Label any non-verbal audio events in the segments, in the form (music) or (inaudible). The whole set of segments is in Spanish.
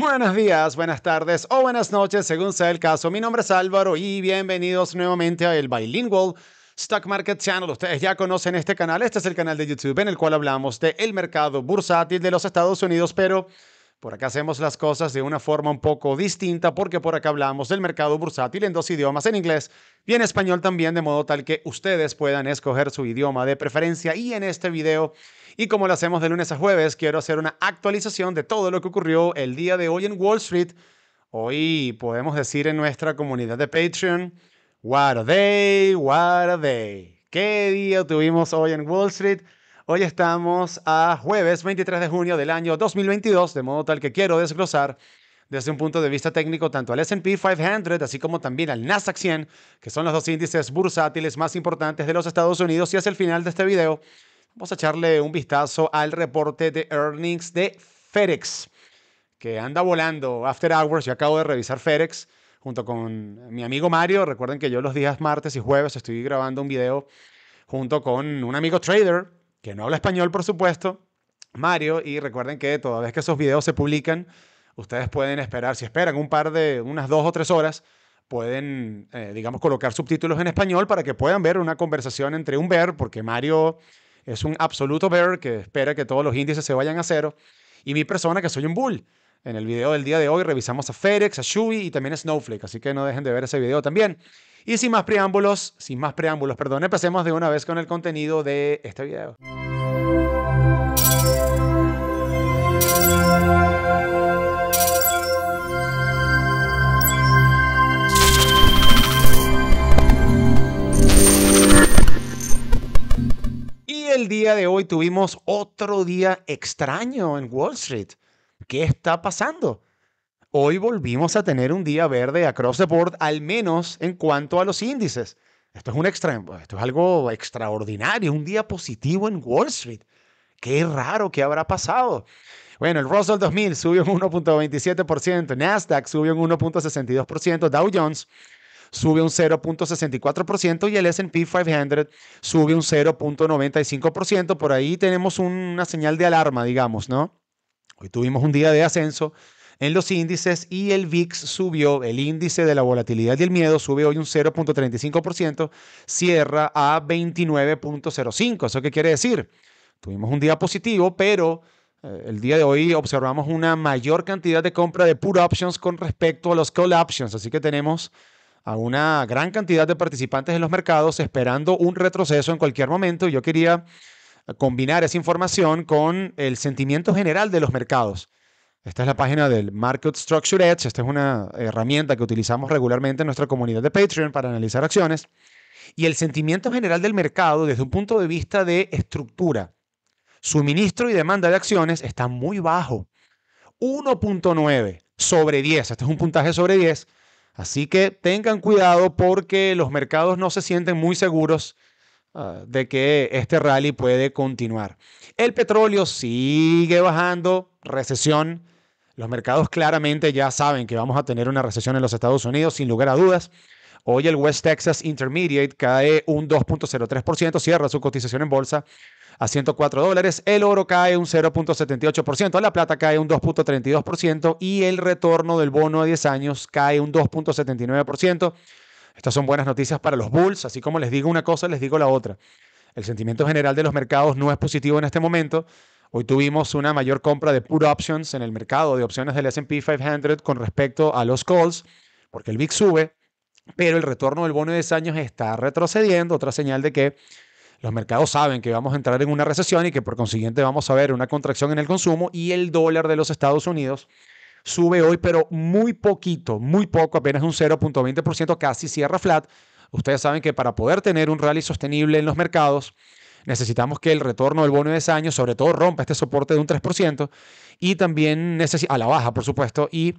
Buenos días, buenas tardes o buenas noches, según sea el caso. Mi nombre es Álvaro y bienvenidos nuevamente a el Bilingual Stock Market Channel. Ustedes ya conocen este canal, este es el canal de YouTube en el cual hablamos del mercado bursátil de los Estados Unidos, pero por acá hacemos las cosas de una forma un poco distinta porque por acá hablamos del mercado bursátil en dos idiomas, en inglés y en español también, de modo tal que ustedes puedan escoger su idioma de preferencia. Y en este video, y como lo hacemos de lunes a jueves, quiero hacer una actualización de todo lo que ocurrió el día de hoy en Wall Street. Hoy podemos decir en nuestra comunidad de Patreon, what a day, what a day. ¿Qué día tuvimos hoy en Wall Street? Hoy estamos a jueves 23 de junio del año 2022, de modo tal que quiero desglosar desde un punto de vista técnico tanto al SP 500, así como también al Nasdaq 100, que son los dos índices bursátiles más importantes de los Estados Unidos. Y hacia el final de este video vamos a echarle un vistazo al reporte de earnings de FedEx, que anda volando after hours. Yo acabo de revisar FedEx junto con mi amigo Mario. Recuerden que yo los días martes y jueves estoy grabando un video junto con un amigo trader que no habla español, por supuesto, Mario. Y recuerden que toda vez que esos videos se publican, ustedes pueden esperar, si esperan un par de, unas dos o tres horas, pueden, eh, digamos, colocar subtítulos en español para que puedan ver una conversación entre un bear, porque Mario es un absoluto bear que espera que todos los índices se vayan a cero, y mi persona que soy un bull. En el video del día de hoy revisamos a FedEx, a Shui y también a Snowflake, así que no dejen de ver ese video también. Y sin más preámbulos, sin más preámbulos, perdón, empecemos de una vez con el contenido de este video. Y el día de hoy tuvimos otro día extraño en Wall Street. ¿Qué está pasando? hoy volvimos a tener un día verde across the board, al menos en cuanto a los índices. Esto es, un extra, esto es algo extraordinario, un día positivo en Wall Street. Qué raro que habrá pasado. Bueno, el Russell 2000 subió un 1.27%, Nasdaq subió un 1.62%, Dow Jones sube un 0.64% y el SP 500 sube un 0.95%. Por ahí tenemos una señal de alarma, digamos, ¿no? Hoy tuvimos un día de ascenso en los índices y el VIX subió, el índice de la volatilidad y el miedo sube hoy un 0.35%, cierra a 29.05. ¿Eso qué quiere decir? Tuvimos un día positivo, pero eh, el día de hoy observamos una mayor cantidad de compra de put options con respecto a los call options, así que tenemos a una gran cantidad de participantes en los mercados esperando un retroceso en cualquier momento. Yo quería combinar esa información con el sentimiento general de los mercados. Esta es la página del Market Structure Edge. Esta es una herramienta que utilizamos regularmente en nuestra comunidad de Patreon para analizar acciones. Y el sentimiento general del mercado desde un punto de vista de estructura, suministro y demanda de acciones está muy bajo. 1.9 sobre 10. Este es un puntaje sobre 10. Así que tengan cuidado porque los mercados no se sienten muy seguros ah, de que este rally puede continuar. El petróleo sigue bajando recesión. Los mercados claramente ya saben que vamos a tener una recesión en los Estados Unidos, sin lugar a dudas. Hoy el West Texas Intermediate cae un 2.03%, cierra su cotización en bolsa a 104 dólares. El oro cae un 0.78%, la plata cae un 2.32% y el retorno del bono a 10 años cae un 2.79%. Estas son buenas noticias para los bulls, así como les digo una cosa, les digo la otra. El sentimiento general de los mercados no es positivo en este momento. Hoy tuvimos una mayor compra de put options en el mercado de opciones del SP 500 con respecto a los calls, porque el VIX sube, pero el retorno del bono de 10 años está retrocediendo, otra señal de que los mercados saben que vamos a entrar en una recesión y que por consiguiente vamos a ver una contracción en el consumo y el dólar de los Estados Unidos sube hoy, pero muy poquito, muy poco, apenas un 0.20%, casi cierra flat. Ustedes saben que para poder tener un rally sostenible en los mercados, Necesitamos que el retorno del bono de 10 años, sobre todo, rompa este soporte de un 3% y también a la baja, por supuesto, y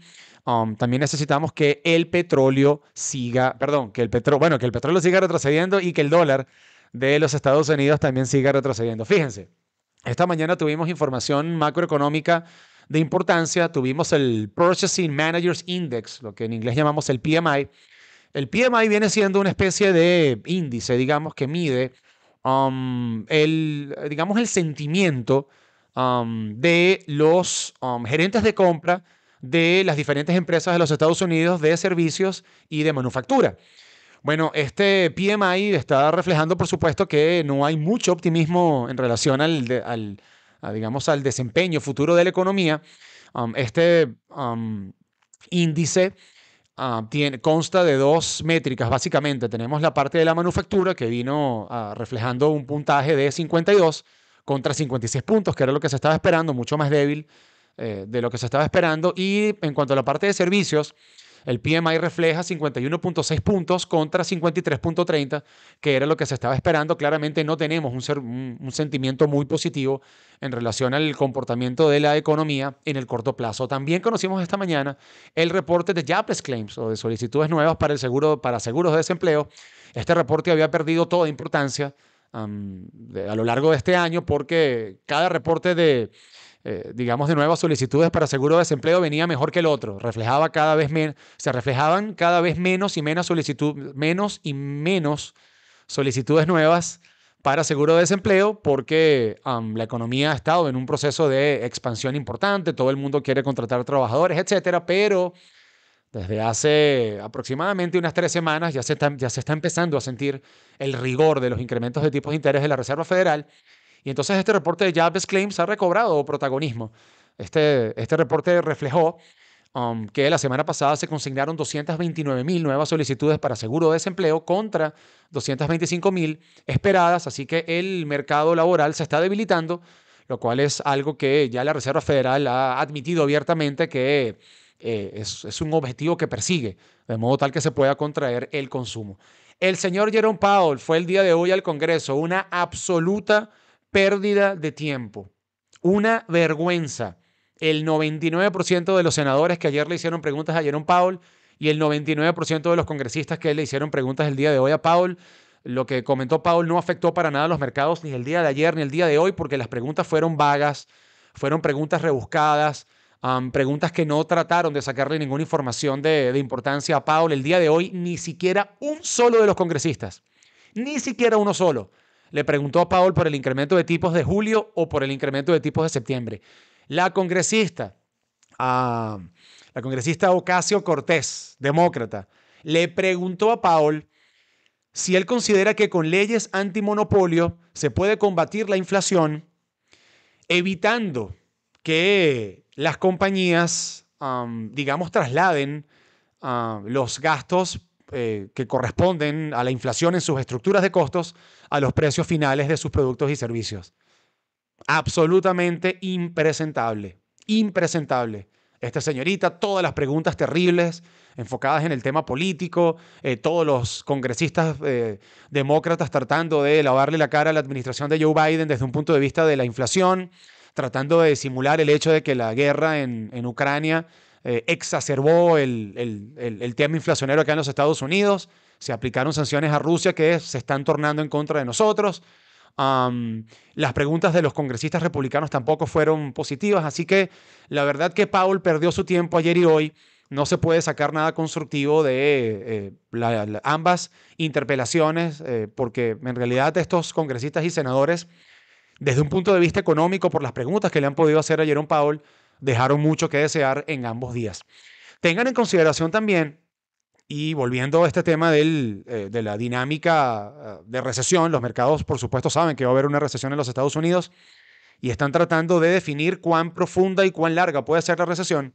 um, también necesitamos que el petróleo siga, perdón, que el petróleo, bueno, que el petróleo siga retrocediendo y que el dólar de los Estados Unidos también siga retrocediendo. Fíjense, esta mañana tuvimos información macroeconómica de importancia, tuvimos el Purchasing Managers Index, lo que en inglés llamamos el PMI. El PMI viene siendo una especie de índice, digamos, que mide Um, el, digamos, el sentimiento um, de los um, gerentes de compra de las diferentes empresas de los Estados Unidos de servicios y de manufactura. Bueno, este PMI está reflejando, por supuesto, que no hay mucho optimismo en relación al, digamos, al desempeño futuro de la economía. este índice Ah, consta de dos métricas, básicamente. Tenemos la parte de la manufactura, que vino ah, reflejando un puntaje de 52 contra 56 puntos, que era lo que se estaba esperando, mucho más débil eh, de lo que se estaba esperando. Y en cuanto a la parte de servicios, el PMI refleja 51.6 puntos contra 53.30, que era lo que se estaba esperando. Claramente no tenemos un, sentimiento muy positivo en relación al comportamiento de la economía en el corto plazo. También conocimos esta mañana el reporte de Jobless Claims o de solicitudes nuevas para, el seguro, para seguros de desempleo. Este reporte había perdido toda importancia a lo largo de este año porque cada reporte de eh, digamos de nuevas solicitudes para seguro de desempleo venía mejor que el otro. Reflejaba cada vez menos, se reflejaban cada vez menos y menos menos y menos solicitudes nuevas para seguro de desempleo porque um, la economía ha estado en un proceso de expansión importante, todo el mundo quiere contratar trabajadores, etcétera, pero desde hace aproximadamente unas tres semanas ya ya se está empezando a sentir el rigor de los incrementos de tipos de interés de la Reserva Federal y entonces este reporte de Jobless Claims ha recobrado protagonismo. Este, este reporte reflejó um, que la semana pasada se consignaron 229.000 nuevas solicitudes para seguro de desempleo contra 225.000 esperadas, así que el mercado laboral se está debilitando, lo cual es algo que ya la Reserva Federal ha admitido abiertamente que eh, es, es un objetivo que persigue, de modo tal que se pueda contraer el consumo. El señor Jerome Powell fue el día de hoy al Congreso, una absoluta pérdida de tiempo, una vergüenza. El 99% de los senadores que ayer le hicieron preguntas a Jerome Powell y el 99% de los congresistas que le hicieron preguntas el día de hoy a Paul. lo que comentó Paul no afectó para nada a los mercados ni el día de ayer ni el día de hoy porque las preguntas fueron vagas, fueron preguntas rebuscadas, preguntas que no trataron de sacarle ninguna información de, importancia a Paul. El día de hoy ni siquiera un solo de los congresistas, ni siquiera uno solo le preguntó a Paul por el incremento de tipos de julio o por el incremento de tipos de septiembre. La congresista, ah, la congresista Ocasio Cortés, demócrata, le preguntó a Paul si él considera que con leyes antimonopolio se puede combatir la inflación evitando que las compañías, digamos, trasladen los gastos eh, que corresponden a la inflación en sus estructuras de costos a los precios finales de sus productos y servicios. Absolutamente impresentable, impresentable. Esta señorita, todas las preguntas terribles enfocadas en el tema político, eh, todos los congresistas eh, demócratas tratando de lavarle la cara a la administración de Joe Biden desde un punto de vista de la inflación, tratando de simular el hecho de que la guerra en, en Ucrania eh, exacerbó el, el, el, tema inflacionero acá en los Estados Unidos, se aplicaron sanciones a Rusia que se están tornando en contra de nosotros. las preguntas de los congresistas republicanos tampoco fueron positivas, así que la verdad que Paul perdió su tiempo ayer y hoy. No se puede sacar nada constructivo de eh, ambas interpelaciones, eh, porque en realidad estos congresistas y senadores, desde un punto de vista económico, por las preguntas que le han podido hacer a Jerome Powell, dejaron mucho que desear en ambos días. Tengan en consideración también, y volviendo a este tema eh, de la dinámica ah, de recesión, los mercados por supuesto saben que va a haber una recesión en los Estados Unidos y están tratando de definir cuán profunda y cuán larga puede ser la recesión.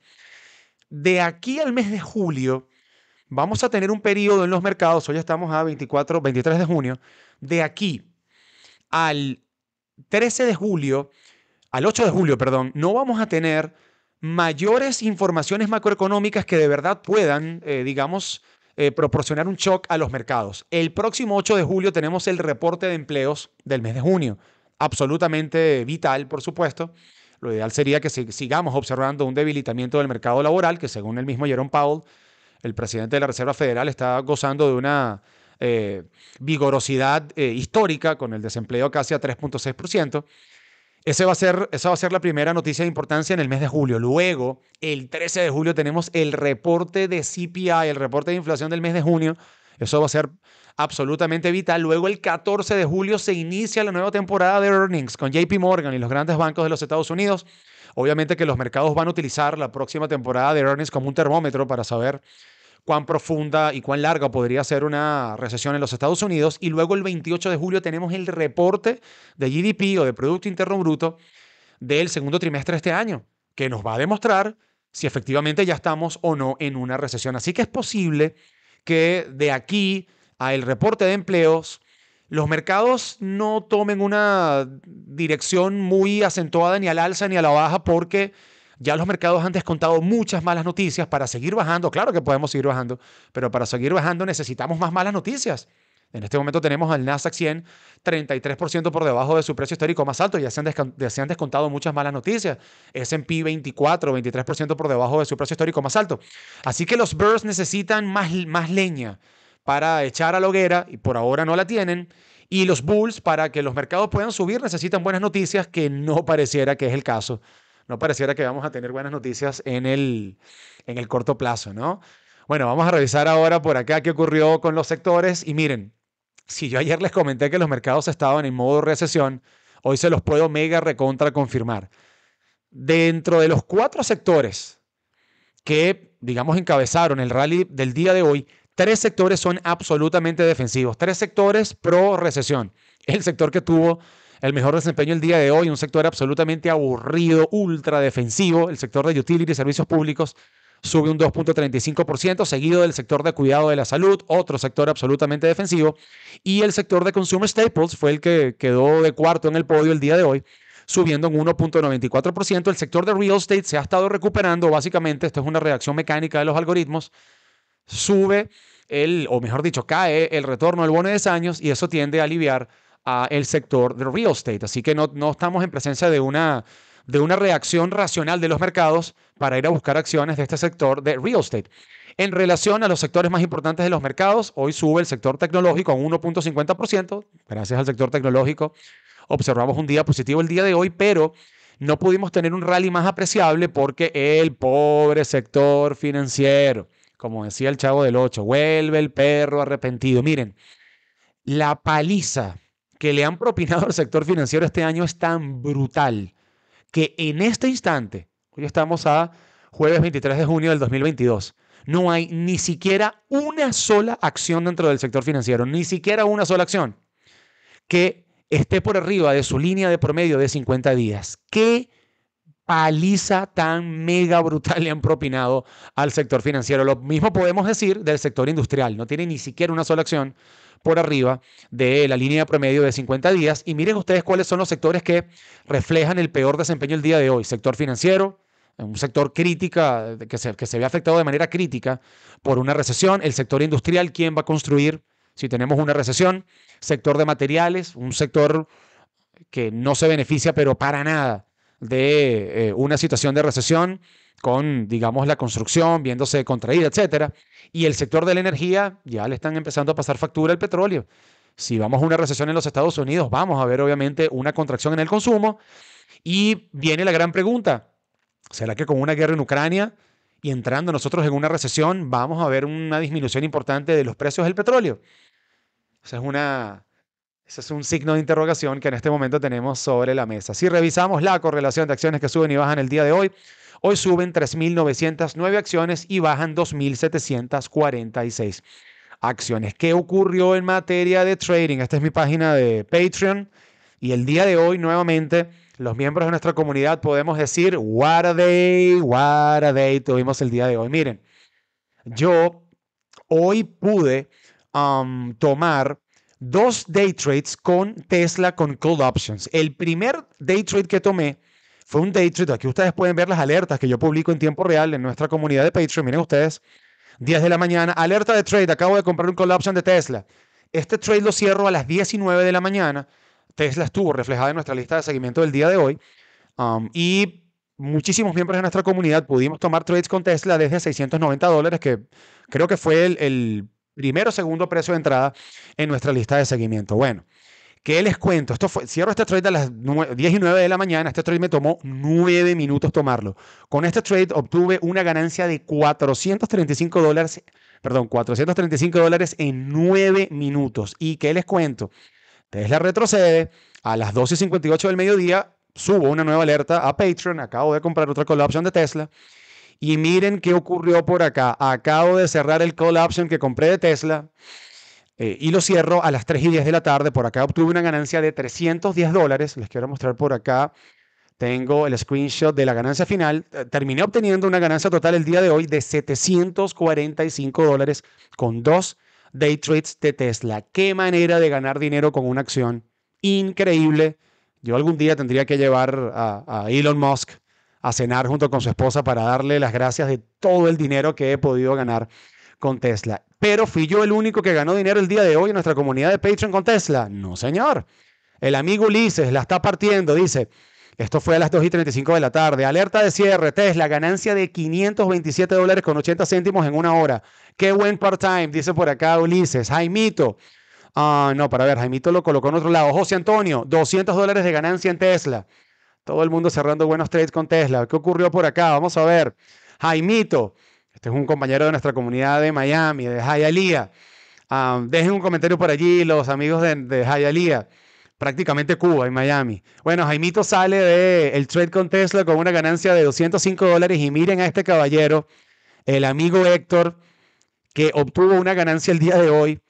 De aquí al mes de julio, vamos a tener un periodo en los mercados, hoy estamos a 24, 23 de junio, de aquí al 13 de julio al 8 de julio, perdón, no vamos a tener mayores informaciones macroeconómicas que de verdad puedan, eh, digamos, eh, proporcionar un shock a los mercados. El próximo 8 de julio tenemos el reporte de empleos del mes de junio, absolutamente vital, por supuesto. Lo ideal sería que sigamos observando un debilitamiento del mercado laboral, que según el mismo Jerome Powell, el presidente de la Reserva Federal, está gozando de una eh, vigorosidad histórica con el desempleo casi a 3.6% va a ser, esa va a ser la primera noticia de importancia en el mes de julio. Luego, el 13 de julio, tenemos el reporte de CPI, el reporte de inflación del mes de junio. Eso va a ser absolutamente vital. Luego, el 14 de julio, se inicia la nueva temporada de earnings con JP Morgan y los grandes bancos de los Estados Unidos. Obviamente que los mercados van a utilizar la próxima temporada de earnings como un termómetro para saber cuán profunda y cuán larga podría ser una recesión en los Estados Unidos. Y luego el 28 de julio tenemos el reporte de GDP o de Producto Interno Bruto del segundo trimestre de este año, que nos va a demostrar si efectivamente ya estamos o no en una recesión. Así que es posible que de aquí a el reporte de empleos los mercados no tomen una dirección muy acentuada ni al alza ni a la baja porque ya los mercados han descontado muchas malas noticias para seguir bajando. Claro que podemos seguir bajando, pero para seguir bajando necesitamos más malas noticias. En este momento tenemos al Nasdaq 100 33% por debajo de su precio histórico más alto. Ya se han, se han descontado muchas malas noticias. S&P 24, 23% por debajo de su precio histórico más alto. Así que los bears necesitan más, más leña para echar a la hoguera y por ahora no la tienen. Y los bulls para que los mercados puedan subir necesitan buenas noticias que no pareciera que es el caso no pareciera que vamos a tener buenas noticias en el, en el corto plazo, ¿no? Bueno, vamos a revisar ahora por acá qué ocurrió con los sectores y miren, si yo ayer les comenté que los mercados estaban en modo recesión, hoy se los puedo mega recontra confirmar. Dentro de los cuatro sectores que, digamos, encabezaron el rally del día de hoy, tres sectores son absolutamente defensivos, tres sectores pro recesión. El sector que tuvo el mejor desempeño el día de hoy, un sector absolutamente aburrido, ultra defensivo, el sector de utility, servicios públicos, sube un 2.35%, seguido del sector de cuidado de la salud, otro sector absolutamente defensivo, y el sector de consumer staples fue el que quedó de cuarto en el podio el día de hoy, subiendo un 1.94%. El sector de real estate se ha estado recuperando, básicamente, esto es una reacción mecánica de los algoritmos, sube el, o mejor dicho, cae el retorno del bono de 10 años y eso tiende a aliviar al el sector de real estate. Así que no, no estamos en presencia de una, de una reacción racional de los mercados para ir a buscar acciones de este sector de real estate. En relación a los sectores más importantes de los mercados, hoy sube el sector tecnológico a un 1.50%, gracias al sector tecnológico observamos un día positivo el día de hoy, pero no pudimos tener un rally más apreciable porque el pobre sector financiero, como decía el chavo del 8, vuelve el perro arrepentido. Miren, la paliza que le han propinado al sector financiero este año es tan brutal que en este instante, hoy estamos a jueves 23 de junio del 2022, no hay ni siquiera una sola acción dentro del sector financiero, ni siquiera una sola acción que esté por arriba de su línea de promedio de 50 días. ¿Qué paliza tan mega brutal le han propinado al sector financiero? Lo mismo podemos decir del sector industrial, no tiene ni siquiera una sola acción por arriba de la línea promedio de 50 días. Y miren ustedes cuáles son los sectores que reflejan el peor desempeño el día de hoy. Sector financiero, un sector crítica, que se, que se ve afectado de manera crítica por una recesión. El sector industrial, ¿quién va a construir si tenemos una recesión? Sector de materiales, un sector que no se beneficia, pero para nada, de eh, una situación de recesión con, digamos, la construcción viéndose contraída, etcétera. Y el sector de la energía ya le están empezando a pasar factura al petróleo. Si vamos a una recesión en los Estados Unidos, vamos a ver obviamente una contracción en el consumo. Y viene la gran pregunta, ¿será que con una guerra en Ucrania y entrando nosotros en una recesión vamos a ver una disminución importante de los precios del petróleo? Esa es una, ese es un signo de interrogación que en este momento tenemos sobre la mesa. Si revisamos la correlación de acciones que suben y bajan el día de hoy, Hoy suben 3.909 acciones y bajan 2.746 acciones. ¿Qué ocurrió en materia de trading? Esta es mi página de Patreon. Y el día de hoy, nuevamente, los miembros de nuestra comunidad podemos decir, what a day, what a day tuvimos el día de hoy. Miren, yo hoy pude tomar dos day trades con Tesla con Cold options. El primer day trade que tomé fue un day trade. Aquí ustedes pueden ver las alertas que yo publico en tiempo real en nuestra comunidad de Patreon. Miren ustedes, 10 de la mañana, alerta de trade. Acabo de comprar un call de Tesla. Este trade lo cierro a las 19 de la mañana. Tesla estuvo reflejada en nuestra lista de seguimiento del día de hoy. Um, y muchísimos miembros de nuestra comunidad pudimos tomar trades con Tesla desde 690 dólares, que creo que fue el, el primero o segundo precio de entrada en nuestra lista de seguimiento. Bueno, ¿Qué les cuento? Esto cierro este trade a las 10 y 9 de la mañana. Este trade me tomó 9 minutos tomarlo. Con este trade obtuve una ganancia de 435 dólares, perdón, 435 dólares en 9 minutos. ¿Y qué les cuento? Tesla retrocede a las 12 y 58 del mediodía. Subo una nueva alerta a Patreon. Acabo de comprar otra call option de Tesla. Y miren qué ocurrió por acá. Acabo de cerrar el call option que compré de Tesla. Eh, y lo cierro a las 3 y 10 de la tarde. Por acá obtuve una ganancia de 310 dólares. Les quiero mostrar por acá. Tengo el screenshot de la ganancia final. Eh, terminé obteniendo una ganancia total el día de hoy de 745 dólares con dos day trades de Tesla. Qué manera de ganar dinero con una acción. Increíble. Yo algún día tendría que llevar a Elon Musk a cenar junto con su esposa para darle las gracias de todo el dinero que he podido ganar con Tesla. Pero fui yo el único que ganó dinero el día de hoy en nuestra comunidad de Patreon con Tesla. No, señor. El amigo Ulises la está partiendo, dice. Esto fue a las 2 y 35 de la tarde. Alerta de cierre, Tesla, ganancia de 527 dólares con 80 céntimos en una hora. Qué buen part-time, dice por acá Ulises. Jaimito. Ah, no, para ver, Jaimito lo colocó en otro lado. José Antonio, 200 dólares de ganancia en Tesla. Todo el mundo cerrando buenos trades con Tesla. ¿Qué ocurrió por acá? Vamos a ver. Jaimito, este es un compañero de nuestra comunidad de Miami, de Hialeah. Ah, dejen un comentario por allí, los amigos de, de Prácticamente Cuba y Miami. Bueno, Jaimito sale del trade con Tesla con una ganancia de 205 dólares y miren a este caballero, el amigo Héctor, que obtuvo una ganancia el día de hoy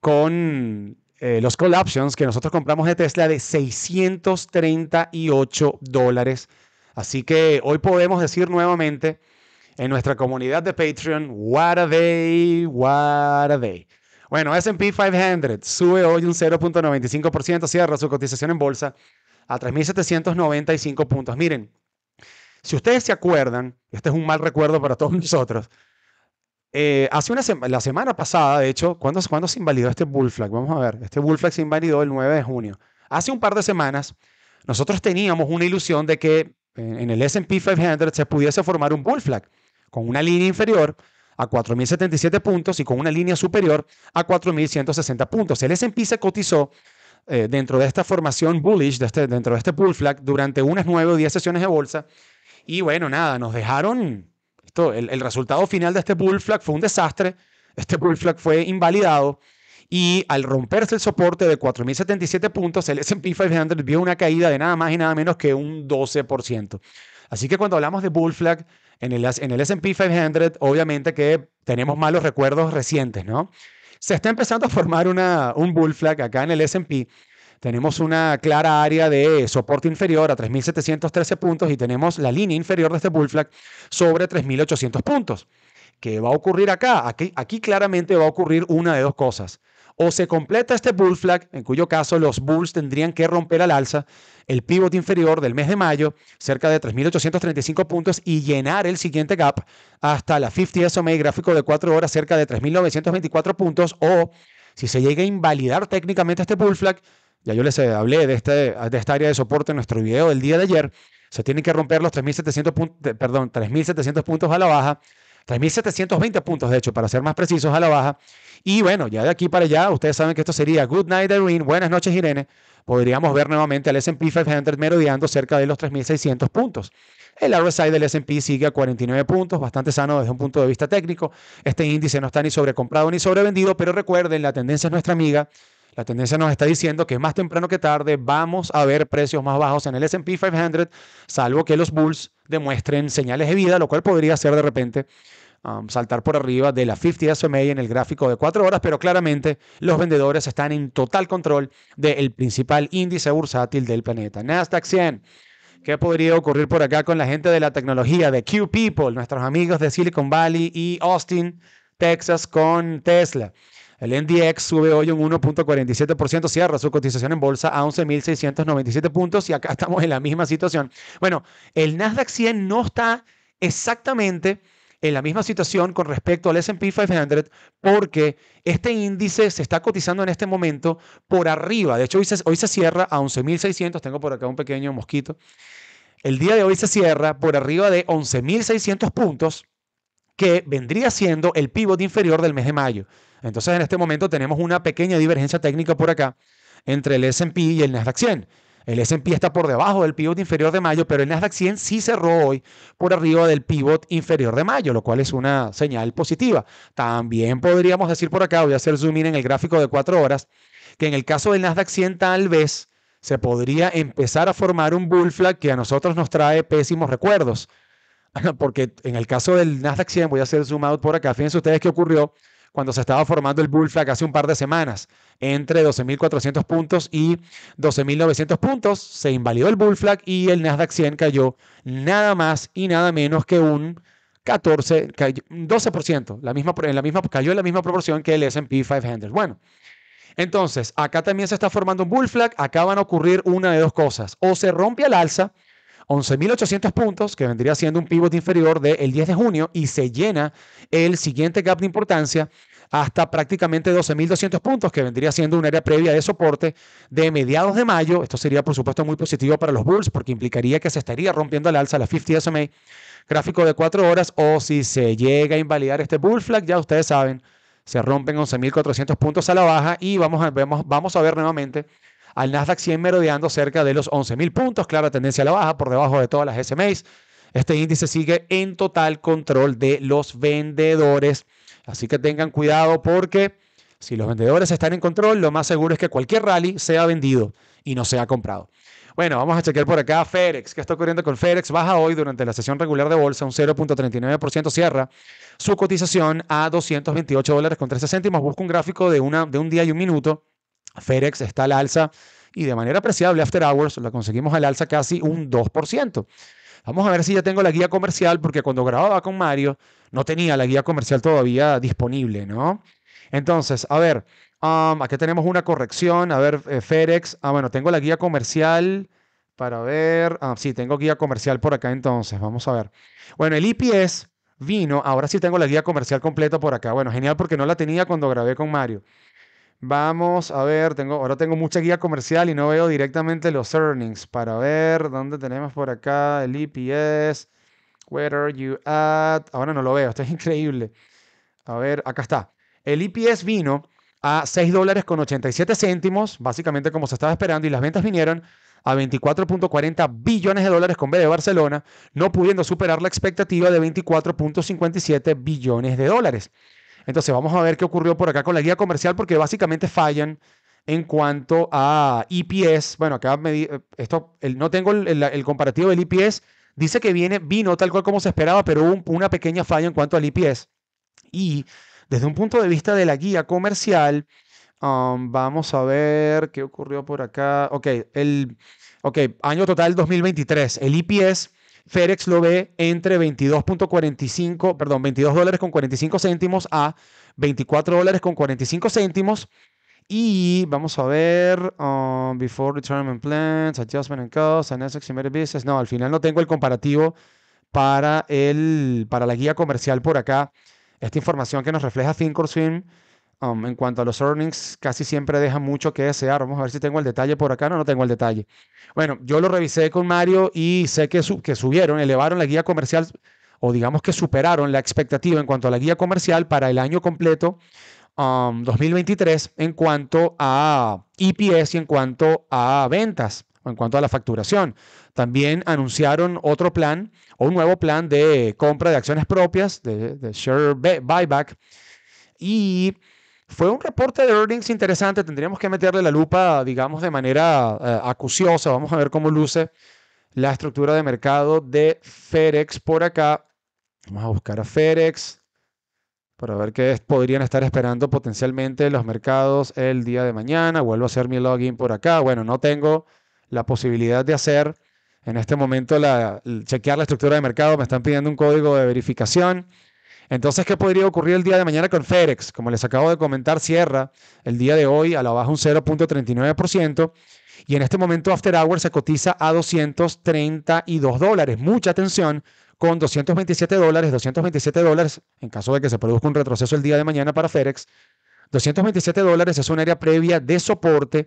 con eh, los call options que nosotros compramos de Tesla de 638 dólares. Así que hoy podemos decir nuevamente en nuestra comunidad de Patreon. What a day, what a day. Bueno, SP 500 sube hoy un 0.95%, cierra su cotización en bolsa a 3.795 puntos. Miren, si ustedes se acuerdan, este es un mal recuerdo para todos (laughs) nosotros, eh, hace una la semana pasada, de hecho, ¿cuándo, se invalidó este bull flag? Vamos a ver, este bull flag se invalidó el 9 de junio. Hace un par de semanas, nosotros teníamos una ilusión de que en el SP 500 se pudiese formar un bull flag con una línea inferior a 4.077 puntos y con una línea superior a 4.160 puntos. El S&P se cotizó eh, dentro de esta formación bullish, este, dentro de este bull flag, durante unas 9 o 10 sesiones de bolsa. Y bueno, nada, nos dejaron... Esto, el, el resultado final de este bull flag fue un desastre. Este bull flag fue invalidado y al romperse el soporte de 4.077 puntos, el SP 500 vio una caída de nada más y nada menos que un 12%. Así que cuando hablamos de bull flag, en el, en el SP 500, obviamente que tenemos malos recuerdos recientes, ¿no? Se está empezando a formar una, un bull flag acá en el SP. Tenemos una clara área de soporte inferior a 3.713 puntos y tenemos la línea inferior de este bull flag sobre 3.800 puntos. ¿Qué va a ocurrir acá? Aquí, aquí claramente va a ocurrir una de dos cosas o se completa este bull flag, en cuyo caso los bulls tendrían que romper al alza el pivot inferior del mes de mayo, cerca de 3.835 puntos, y llenar el siguiente gap hasta la 50 SMA e gráfico de 4 horas, cerca de 3.924 puntos, o si se llega a invalidar técnicamente este bull flag, ya yo les hablé de, este, de esta área de soporte en nuestro video del día de ayer, se tienen que romper los 3.700 3.700 puntos a la baja 3.720 puntos, de hecho, para ser más precisos a la baja. Y bueno, ya de aquí para allá, ustedes saben que esto sería Good Night Irene, buenas noches Irene. Podríamos ver nuevamente al S&P 500 merodeando cerca de los 3.600 puntos. El RSI del S&P sigue a 49 puntos, bastante sano desde un punto de vista técnico. Este índice no está ni sobrecomprado ni sobrevendido, pero recuerden, la tendencia es nuestra amiga. La tendencia nos está diciendo que más temprano que tarde vamos a ver precios más bajos en el S&P 500, salvo que los bulls demuestren señales de vida, lo cual podría ser de repente Um, saltar por arriba de la 50 SMA en el gráfico de 4 horas, pero claramente los vendedores están en total control del principal índice bursátil del planeta, Nasdaq 100. ¿Qué podría ocurrir por acá con la gente de la tecnología, de Q People, nuestros amigos de Silicon Valley y Austin, Texas, con Tesla? El NDX sube hoy un 1.47%, cierra su cotización en bolsa a 11.697 puntos y acá (laughs) estamos en la misma situación. Bueno, el Nasdaq 100 no está exactamente en la misma situación con respecto al SP 500 porque este índice se está cotizando en este momento por arriba. De hecho, hoy se, hoy se cierra a 11.600. Tengo por acá un pequeño mosquito. El día de hoy se cierra por arriba de 11.600 puntos, que vendría siendo el pivot inferior del mes de mayo. Entonces, en este momento tenemos una pequeña divergencia técnica por acá entre el SP y el Nasdaq 100. El S&P está por debajo del pivot inferior de mayo, pero el Nasdaq 100 sí cerró hoy por arriba del pivot inferior de mayo, lo cual es una señal positiva. También podríamos decir por acá, voy a hacer zoom in en el gráfico de cuatro horas, que en el caso del Nasdaq 100 tal vez se podría empezar a formar un bull flag que a nosotros nos trae pésimos recuerdos. (laughs) Porque en el caso del Nasdaq 100, voy a hacer zoom out por acá, fíjense ustedes qué ocurrió cuando se estaba formando el bull flag hace un par de semanas, entre 12.400 puntos y 12.900 puntos, se invalidó el bull flag y el Nasdaq 100 cayó nada más y nada menos que un 14, 12%, la misma, en la misma, cayó en la misma proporción que el SP 500. Bueno, entonces acá también se está formando un bull flag, acá van a ocurrir una de dos cosas, o se rompe al alza, 11.800 puntos, que vendría siendo un pivot inferior del 10 de junio, y se llena el siguiente gap de importancia hasta prácticamente 12.200 puntos, que vendría siendo un área previa de soporte de mediados de mayo. Esto sería, por supuesto, muy positivo para los Bulls, porque implicaría que se estaría rompiendo al alza la 50 SMA, gráfico de 4 horas, o si se llega a invalidar este Bull Flag, ya ustedes saben, se rompen 11.400 puntos a la baja y vamos a, vamos a ver nuevamente al Nasdaq 100 merodeando cerca de los 11.000 puntos, clara tendencia a la baja por debajo de todas las SMAs. Este índice sigue en total control de los vendedores, así que tengan cuidado porque si los vendedores están en control, lo más seguro es que cualquier rally sea vendido y no sea comprado. Bueno, vamos a chequear por acá FedEx. ¿Qué está ocurriendo con FedEx? Baja hoy durante la sesión regular de bolsa un 0.39%, cierra su cotización a 228 dólares con 13 céntimos. Busca un gráfico de, una, de un día y un minuto Ferex está al alza y de manera apreciable After Hours la conseguimos al alza casi un 2%. Vamos a ver si ya tengo la guía comercial, porque cuando grababa con Mario no tenía la guía comercial todavía disponible, ¿no? Entonces, a ver, acá um, aquí tenemos una corrección, a ver, eh, Ferex, ah, bueno, tengo la guía comercial para ver, ah, sí, tengo guía comercial por acá entonces, vamos a ver. Bueno, el IPS vino, ahora sí tengo la guía comercial completa por acá, bueno, genial porque no la tenía cuando grabé con Mario. Vamos a ver, tengo, ahora tengo mucha guía comercial y no veo directamente los earnings. Para ver dónde tenemos por acá el EPS, where are you at. Ahora no lo veo, (laughs) esto es increíble. A ver, acá está. El EPS vino a 6 dólares con 87 céntimos, básicamente como se estaba esperando, y las ventas vinieron a 24.40 billones de dólares con B de Barcelona, no pudiendo superar la expectativa de 24.57 billones de dólares. Entonces vamos a ver qué ocurrió por acá con la guía comercial porque básicamente fallan en cuanto a EPS. Bueno, acá esto, el, no tengo el, comparativo del EPS. Dice que viene, vino tal cual como se esperaba, pero hubo una pequeña falla en cuanto al EPS. Y desde un punto de vista de la guía comercial, um, vamos a ver qué ocurrió por acá. Ok, el, ok, año total 2023. El EPS FedEx lo ve entre 22.45, perdón, 22 dólares con 45 céntimos a 24 dólares con 45 céntimos. Y vamos a ver, um, before retirement plans, adjustment and costs, and business. No, al final no tengo el comparativo para, el, para la guía comercial por acá. Esta información que nos refleja Thinkorswim Um, en cuanto a los earnings, casi siempre deja mucho que desear. Vamos a ver si tengo el detalle por acá. No, no tengo el detalle. Bueno, yo lo revisé con Mario y sé que, que subieron, elevaron la guía comercial o digamos que superaron la expectativa en cuanto a la guía comercial para el año completo 2023 um, en cuanto a EPS y en cuanto a ventas o en cuanto a la facturación. También anunciaron otro plan o un nuevo plan de compra de acciones propias, de, de share buyback. Y fue un reporte de earnings interesante, tendríamos que meterle la lupa, digamos, de manera eh, acuciosa. Vamos a ver cómo luce la estructura de mercado de FedEx por acá. Vamos a buscar a FedEx para ver qué podrían estar esperando potencialmente los mercados el día de mañana. Vuelvo a hacer mi login por acá. Bueno, no tengo la posibilidad de hacer en este momento la, chequear la estructura de mercado. Me están pidiendo un código de verificación. Entonces, ¿qué podría ocurrir el día de mañana con FedEx? Como les acabo de comentar, cierra el día de hoy a la baja un 0.39% y en este momento After Hours se cotiza a 232 dólares. Mucha atención con 227 dólares, 227 dólares, en caso de que se produzca un retroceso el día de mañana para FedEx, 227 dólares es un área previa de soporte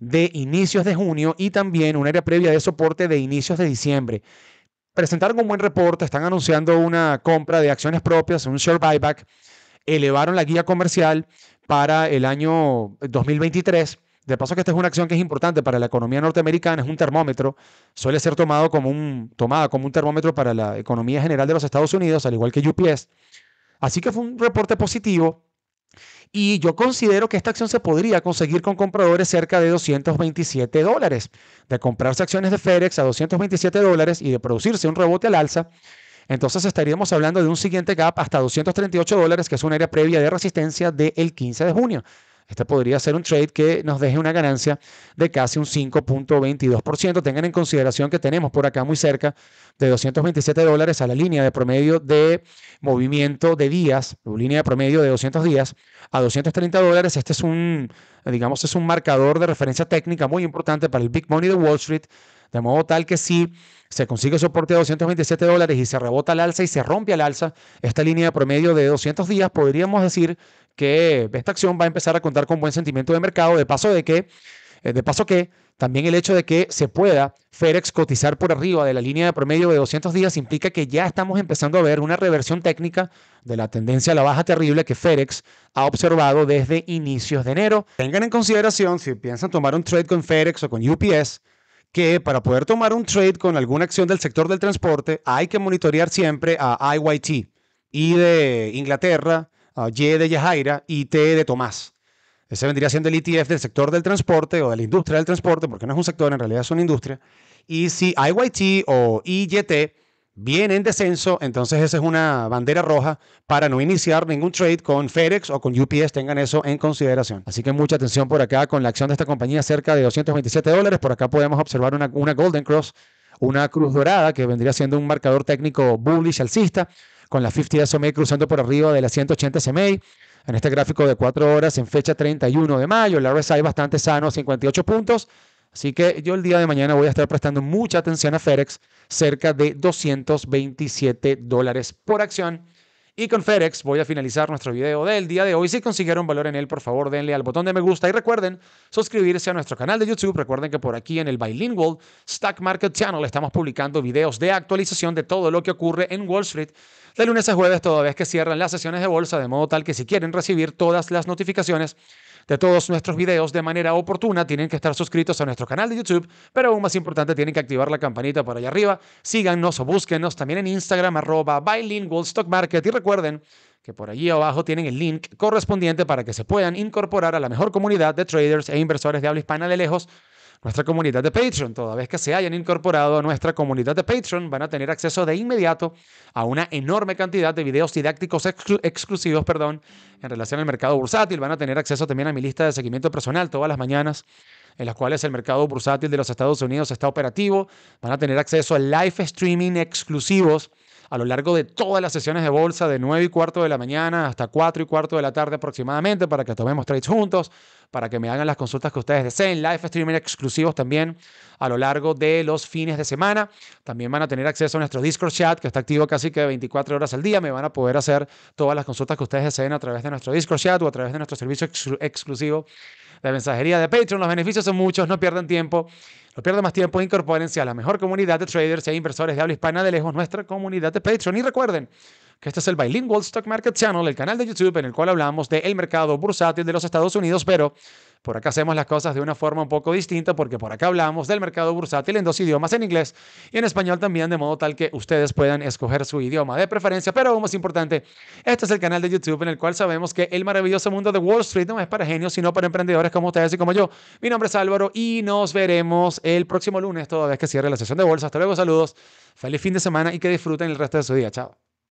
de inicios de junio y también un área previa de soporte de inicios de diciembre presentaron un buen reporte, están anunciando una compra de acciones propias, un share buyback, elevaron la guía comercial para el año 2023. De paso que esta es una acción que es importante para la economía norteamericana, es un termómetro, suele ser tomado como un, tomada como un termómetro para la economía general de los Estados Unidos, al igual que UPS. Así que fue un reporte positivo y yo considero que esta acción se podría conseguir con compradores cerca de 227 dólares. De comprarse acciones de FedEx a 227 dólares y de producirse un rebote al alza, entonces estaríamos hablando de un siguiente gap hasta 238 dólares, que es un área previa de resistencia del 15 de junio. Este podría ser un trade que nos deje una ganancia de casi un 5.22%. Tengan en consideración que tenemos por acá muy cerca de 227 dólares a la línea de promedio de movimiento de días, línea de promedio de 200 días a 230 dólares. Este es un, digamos, es un marcador de referencia técnica muy importante para el Big Money de Wall Street de modo tal que si se consigue soporte de 227 dólares y se rebota al alza y se rompe al alza esta línea de promedio de 200 días, podríamos decir que esta acción va a empezar a contar con buen sentimiento de mercado, de paso de que, eh, de paso que también el hecho de que se pueda Ferex cotizar por arriba de la línea de promedio de 200 días implica que ya estamos empezando a ver una reversión técnica de la tendencia a la baja terrible que Ferex ha observado desde inicios de enero. Tengan en consideración si piensan tomar un trade con Ferex o con UPS que para poder tomar un trade con alguna acción del sector del transporte hay que monitorear siempre a IYT, I de Inglaterra, Y de Yajaira y T de Tomás. Ese vendría siendo el ETF del sector del transporte o de la industria del transporte, porque no es un sector, en realidad es una industria. Y si IYT o IYT viene en descenso, entonces esa es una bandera roja para no iniciar ningún trade con FedEx o con UPS, tengan eso en consideración. Así que mucha atención por acá con la acción de esta compañía, cerca de 227 dólares, por acá podemos observar una, Golden Cross, una cruz dorada que vendría siendo un marcador técnico bullish alcista, con la 50 SMA cruzando por arriba de la 180 SMA. En este gráfico de 4 horas en fecha 31 de mayo, el RSI bastante sano, 58 puntos. Así que yo el día de mañana voy a estar prestando mucha atención a FedEx, cerca de 227 dólares por acción. Y con FedEx voy a finalizar nuestro video del día de hoy. Si consiguieron valor en él, por favor denle al botón de me gusta y recuerden suscribirse a nuestro canal de YouTube. Recuerden que por aquí en el Bilingual Stock Market Channel estamos publicando videos de actualización de todo lo que ocurre en Wall Street de lunes a jueves, toda vez que cierran las sesiones de bolsa, de modo tal que si quieren recibir todas las notificaciones, de todos nuestros videos de manera oportuna, tienen que estar suscritos a nuestro canal de YouTube, pero aún más importante, tienen que activar la campanita por allá arriba. Síganos o búsquenos también en Instagram, arroba stock Y recuerden que por allí abajo tienen el link correspondiente para que se puedan incorporar a la mejor comunidad de traders e inversores de habla hispana de lejos nuestra comunidad de Patreon. Toda vez que se hayan incorporado a nuestra comunidad de Patreon, van a tener acceso de inmediato a una enorme cantidad de videos didácticos exclusivos perdón, en relación al mercado bursátil. Van a tener acceso también a mi lista de seguimiento personal todas las mañanas en las cuales el mercado bursátil de los Estados Unidos está operativo. Van a tener acceso a live streaming exclusivos a lo largo de todas las sesiones de bolsa, de 9 y cuarto de la mañana hasta 4 y cuarto de la tarde aproximadamente, para que tomemos trades juntos para que me hagan las consultas que ustedes deseen. Live streaming exclusivos también a lo largo de los fines de semana. También van a tener acceso a nuestro Discord chat, que está activo casi que 24 horas al día. Me van a poder hacer todas las consultas que ustedes deseen a través de nuestro Discord chat o a través de nuestro servicio exclusivo de mensajería de Patreon. Los beneficios son muchos, no pierdan tiempo. No pierdan más tiempo, incorpórense a la mejor comunidad de traders e inversores de habla hispana de lejos, nuestra comunidad de Patreon. Y recuerden, que este es el Bilingual Stock Market Channel, el canal de YouTube en el cual hablamos del mercado bursátil de los Estados Unidos, pero por acá hacemos las cosas de una forma un poco distinta porque por acá hablamos del mercado bursátil en dos idiomas, en inglés y en español también, de modo tal que ustedes puedan escoger su idioma de preferencia. Pero aún más importante, este es el canal de YouTube en el cual sabemos que el maravilloso mundo de Wall Street no es para genios, sino para emprendedores como ustedes y como yo. Mi nombre es Álvaro y nos veremos el próximo lunes, toda vez que cierre la sesión de bolsa. Hasta luego, saludos, feliz fin de semana y que disfruten el resto de su día. Chao.